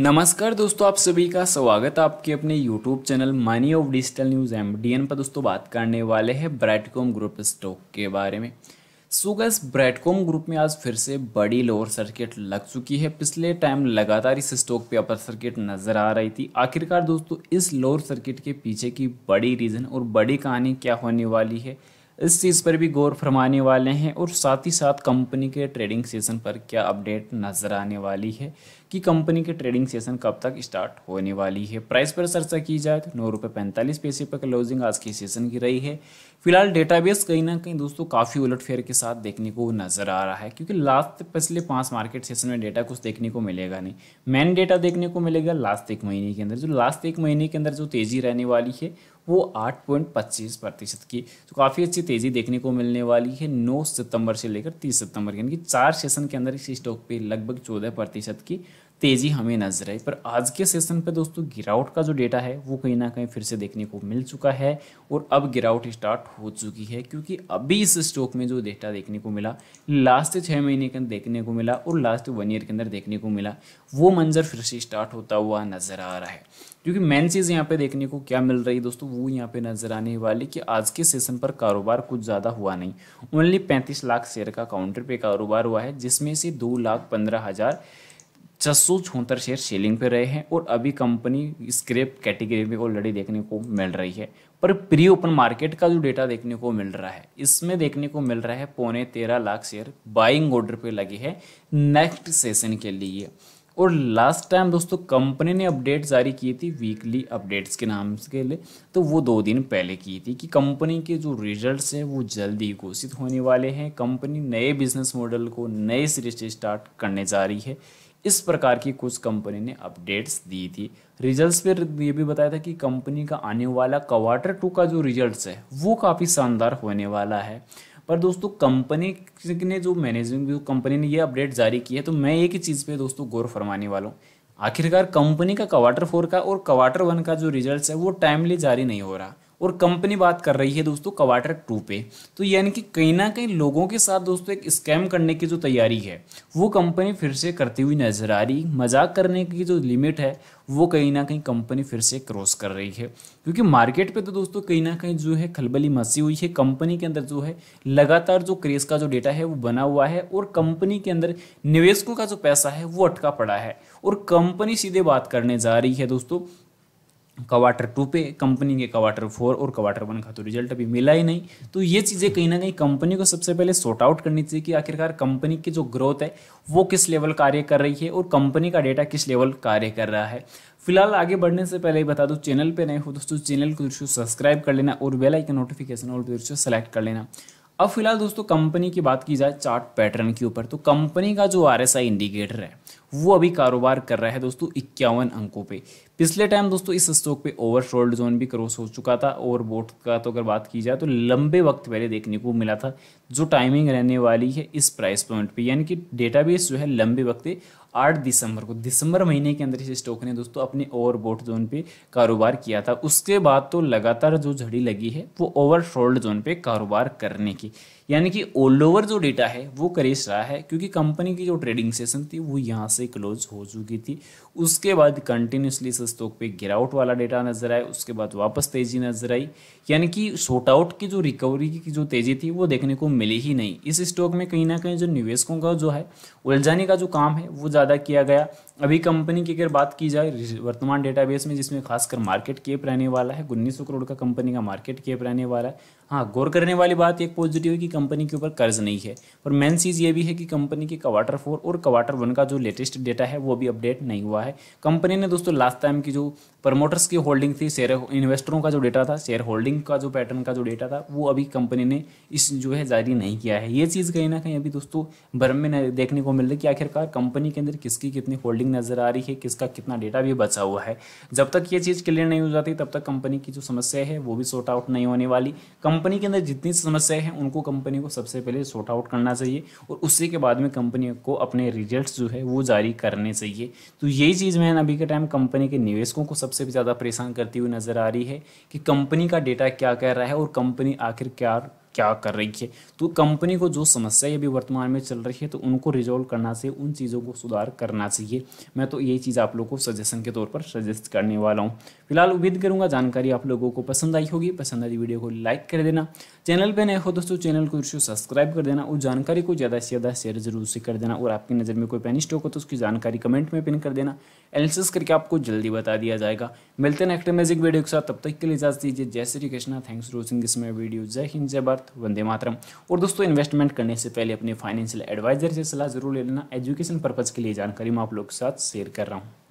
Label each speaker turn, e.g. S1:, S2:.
S1: नमस्कार दोस्तों आप सभी का स्वागत है आपके अपने YouTube channel money of digital news M D N पर दोस्तों बात करने वाले हैं ब्रैडकॉम ग्रुप स्टॉक के बारे में सुगस ब्रैटकॉम ग्रुप में आज फिर से बड़ी लोअर सर्किट लग चुकी है पिछले टाइम लगातार इस स्टॉक पे अपर सर्किट नज़र आ रही थी आखिरकार दोस्तों इस लोअर सर्किट के पीछे की बड़ी रीज़न और बड़ी कहानी क्या होने वाली है इस चीज़ पर भी गौर फरमाने वाले हैं और साथ ही साथ कंपनी के ट्रेडिंग सेशन पर क्या अपडेट नज़र आने वाली है कि कंपनी के ट्रेडिंग सेशन कब तक स्टार्ट होने वाली है प्राइस पर चर्चा की जाए तो नौ रुपये पैंतालीस पैसे पर क्लोजिंग आज के सेशन की रही है फिलहाल डेटाबेस कहीं ना कहीं दोस्तों काफ़ी उलटफेर के साथ देखने को नज़र आ रहा है क्योंकि लास्ट पिछले पाँच मार्केट सेशन में डेटा कुछ देखने को मिलेगा नहीं मेन डेटा देखने को मिलेगा लास्ट एक महीने के अंदर जो लास्ट एक महीने के अंदर जो तेज़ी रहने वाली है वो आठ पॉइंट पच्चीस प्रतिशत की तो काफ़ी अच्छी तेज़ी देखने को मिलने वाली है नौ सितंबर से लेकर तीस सितंबर यानी कि चार सेशन के अंदर इस स्टॉक पे लगभग चौदह प्रतिशत की तेज़ी हमें नजर आई पर आज के सेशन पे दोस्तों गिरावट का जो डेटा है वो कहीं ना कहीं फिर से देखने को मिल चुका है और अब गिरावट स्टार्ट हो चुकी है क्योंकि अभी इस स्टॉक में जो डेटा देखने को मिला लास्ट छः महीने के अंदर देखने को मिला और लास्ट वन ईयर के अंदर देखने को मिला वो मंजर फिर से स्टार्ट होता हुआ नज़र आ रहा है क्योंकि मेन चीज़ यहाँ पे देखने को क्या मिल रही है दोस्तों वो यहाँ पे नज़र आने वाली कि आज के सेशन पर कारोबार कुछ ज़्यादा हुआ नहीं ओनली पैंतीस लाख शेयर का काउंटर पे कारोबार हुआ है जिसमें से दो लाख पंद्रह हज़ार छह सौ शेयर सेलिंग पे रहे हैं और अभी कंपनी स्क्रेप कैटेगरी में ऑलरेडी देखने को मिल रही है पर प्री ओपन मार्केट का जो डेटा देखने को मिल रहा है इसमें देखने को मिल रहा है पौने तेरह लाख शेयर बाइंग ऑर्डर पे लगे हैं नेक्स्ट सेशन के लिए और लास्ट टाइम दोस्तों कंपनी ने अपडेट जारी की थी वीकली अपडेट्स के नाम के लिए तो वो दो दिन पहले की थी कि कंपनी के जो रिजल्ट्स हैं वो जल्दी घोषित होने वाले हैं कंपनी नए बिजनेस मॉडल को नए सिरे से स्टार्ट करने जा रही है इस प्रकार की कुछ कंपनी ने अपडेट्स दी थी रिजल्ट्स पे ये भी बताया था कि कंपनी का आने वाला क्वार्टर टू का जो रिजल्ट्स है वो काफ़ी शानदार होने वाला है पर दोस्तों कंपनी ने जो मैनेजमेंट जो कंपनी ने ये अपडेट जारी की है तो मैं एक ही चीज़ पे दोस्तों गौर फरमाने वाला हूँ आखिरकार कंपनी का क्वार्टर फोर का और क्वार्टर वन का जो रिजल्ट है वो टाइमली जारी नहीं हो रहा और कंपनी बात कर रही है दोस्तों क्वार्टर टू पे तो यानी कि कहीं ना कहीं लोगों के साथ दोस्तों एक स्कैम करने की जो तैयारी है वो कंपनी फिर से करती हुई नजर आ रही मजाक करने की जो लिमिट है वो कहीं ना कहीं कंपनी फिर से क्रॉस कर रही है क्योंकि मार्केट पे तो दोस्तों कहीं ना कहीं जो है खलबली मसी हुई है कंपनी के अंदर जो है लगातार जो क्रेज का जो डेटा है वो बना हुआ है और कंपनी के अंदर निवेशकों का जो पैसा है वो अटका पड़ा है और कंपनी सीधे बात करने जा रही है दोस्तों क्वार्टर टू पे कंपनी के क्वार्टर फोर और क्वार्टर वन का तो रिजल्ट अभी मिला ही नहीं तो ये चीज़ें कहीं ना कहीं कंपनी को सबसे पहले सॉर्ट आउट करनी चाहिए कि आखिरकार कंपनी की जो ग्रोथ है वो किस लेवल कार्य कर रही है और कंपनी का डेटा किस लेवल कार्य कर रहा है फिलहाल आगे बढ़ने से पहले ही बता दो चैनल पर नए हो दोस्तों चैनल को दृश्य सब्सक्राइब कर लेना और बेल आइकन नोटिफिकेशन और दृश्य सेलेक्ट कर लेना अब फिलहाल दोस्तों कंपनी की बात की जाए चार्ट पैटर्न के ऊपर तो कंपनी का जो आर इंडिकेटर है वो अभी कारोबार कर रहा है दोस्तों इक्यावन अंकों पे पिछले टाइम दोस्तों इस स्टॉक पे ओवर सोल्ड जोन भी क्रॉस हो चुका था ओवरबोट का तो अगर बात की जाए तो लंबे वक्त पहले देखने को मिला था जो टाइमिंग रहने वाली है इस प्राइस पॉइंट पे यानी कि डेटाबेस जो है लंबे वक्त आठ दिसंबर को दिसंबर महीने के अंदर इस स्टॉक ने दोस्तों अपने ओवर बोट जोन पे कारोबार किया था उसके बाद तो लगातार जो झड़ी लगी है वो ओवर शोल्ड जोन पे कारोबार करने की यानी कि ऑल ओवर जो डेटा है वो करेस रहा है क्योंकि कंपनी की जो ट्रेडिंग सेशन थी वो यहाँ से से क्लोज हो चुकी थी उसके बाद कंटिन्यूसली इस स्टॉक पे गिरावट वाला डेटा नजर आया उसके बाद वापस तेजी नजर आई यानी कि शॉर्ट आउट की जो रिकवरी की जो तेजी थी वो देखने को मिली ही नहीं इस स्टॉक में कहीं ना कहीं जो निवेशकों का जो है उलझाने का जो काम है वो ज़्यादा किया गया अभी कंपनी की अगर बात की जाए वर्तमान डेटाबेस में जिसमें खासकर मार्केट केप रहने वाला है उन्नीस करोड़ का कंपनी का मार्केट कैप रहने वाला है हाँ गौर करने वाली बात एक पॉजिटिव है कि कंपनी के ऊपर कर्ज नहीं है पर मेन चीज़ ये भी है कि कंपनी के क्वार्टर फोर और क्वार्टर वन का जो लेटेस्ट डेटा है वो अभी अपडेट नहीं हुआ है कंपनी ने दोस्तों लास्ट टाइम की जो प्रमोटर्स की होल्डिंग थी शेयर इन्वेस्टरों का जो डेटा था शेयर होल्डिंग का जो पैटर्न का जो डेटा था वो अभी कंपनी ने इस जो है जारी नहीं किया है ये चीज़ कहीं ना कहीं अभी दोस्तों भ्रम में देखने को मिल रही कि आखिरकार कंपनी के अंदर किसकी कितनी होल्डिंग नज़र आ रही है किसका कितना डेटा भी बचा हुआ है जब तक ये चीज़ क्लियर नहीं हो जाती तब तक कंपनी की जो समस्या है वो भी सॉर्ट आउट नहीं होने वाली कंपनी के अंदर जितनी समस्याएं हैं उनको कंपनी को सबसे पहले सॉर्ट आउट करना चाहिए और उसी के बाद में कंपनी को अपने रिजल्ट जो है वो जारी करने चाहिए तो यही चीज़ मैंने अभी के टाइम कंपनी के निवेशकों को सबसे सबसे ज़्यादा परेशान करती हुई नज़र आ रही है कि कंपनी का डेटा क्या कह रहा है और कंपनी आखिर क्या क्या कर रही है तो कंपनी को जो समस्या अभी वर्तमान में चल रही है तो उनको रिजोल्व करना चाहिए उन चीज़ों को सुधार करना चाहिए मैं तो यही चीज़ आप लोग को सजेशन के तौर पर सजेस्ट करने वाला हूँ फिलहाल उम्मीद करूँगा जानकारी आप लोगों को पसंद आई होगी पसंद आई वीडियो को लाइक कर देना चैनल पर नए हो दोस्तों चैनल को सब्सक्राइब कर देना और जानकारी को ज़्यादा से ज़्यादा शेयर जरूर से कर देना और आपकी नज़र में कोई पेन स्टॉक हो तो उसकी जानकारी कमेंट में पिन कर देना एनालिसिस करके आपको जल्दी बता दिया जाएगा मिलते हैं नेक्स्ट मैजिक वीडियो के साथ तब तक के लिए इजाजत दीजिए जय Shri Krishna thanks for watching this my video जय हिंद जय भारत भारत वंदे मातरम और दोस्तों इन्वेस्टमेंट करने से पहले अपने फाइनेंशियल एडवाइजर से सलाह जरूर ले लेना एजुकेशन पर्पज़ के लिए जानकारी मैं आप लोग के साथ शेयर कर रहा हूँ